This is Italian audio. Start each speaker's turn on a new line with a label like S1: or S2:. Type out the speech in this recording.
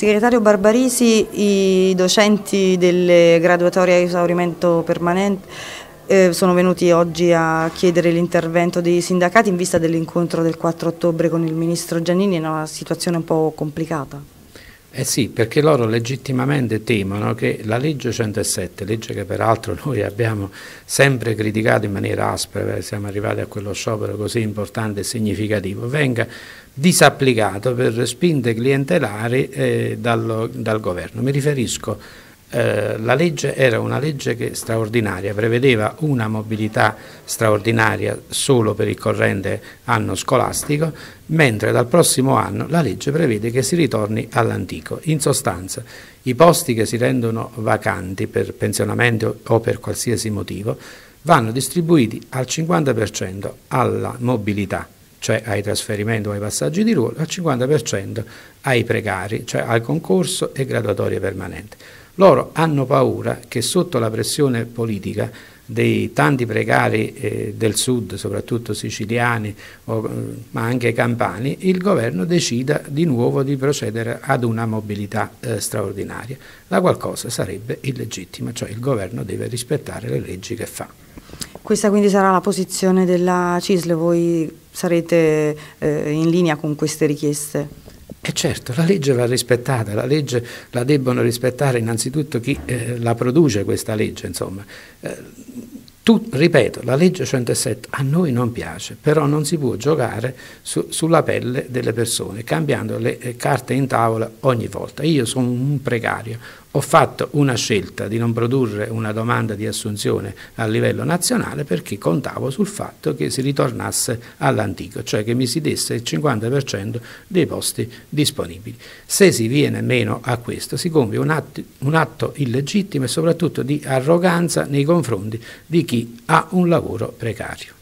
S1: Segretario Barbarisi, i docenti delle graduatorie a esaurimento permanente eh, sono venuti oggi a chiedere l'intervento dei sindacati in vista dell'incontro del 4 ottobre con il ministro Giannini, è una situazione un po' complicata.
S2: Eh sì, perché loro legittimamente temono che la legge 107, legge che peraltro noi abbiamo sempre criticato in maniera aspra, eh, siamo arrivati a quello sciopero così importante e significativo, venga disapplicato per spinte clientelari eh, dal, dal governo. Mi riferisco eh, la legge era una legge che, straordinaria, prevedeva una mobilità straordinaria solo per il corrente anno scolastico, mentre dal prossimo anno la legge prevede che si ritorni all'antico. In sostanza, i posti che si rendono vacanti per pensionamento o per qualsiasi motivo vanno distribuiti al 50% alla mobilità cioè ai trasferimenti o ai passaggi di ruolo, al 50% ai precari, cioè al concorso e graduatorie permanenti. Loro hanno paura che sotto la pressione politica dei tanti precari eh, del sud, soprattutto siciliani, o, eh, ma anche campani, il governo decida di nuovo di procedere ad una mobilità eh, straordinaria, la qual sarebbe illegittima, cioè il governo deve rispettare le leggi che fa.
S1: Questa quindi sarà la posizione della CISL, voi sarete eh, in linea con queste richieste?
S2: E eh certo, la legge va rispettata, la legge la debbono rispettare innanzitutto chi eh, la produce questa legge, insomma. Eh, tu, ripeto, la legge 107 a noi non piace, però non si può giocare su, sulla pelle delle persone, cambiando le eh, carte in tavola ogni volta. Io sono un precario, ho fatto una scelta di non produrre una domanda di assunzione a livello nazionale perché contavo sul fatto che si ritornasse all'antico, cioè che mi si desse il 50% dei posti disponibili. Se si viene meno a questo si compie un atto, un atto illegittimo e soprattutto di arroganza nei confronti di chi ha un lavoro precario.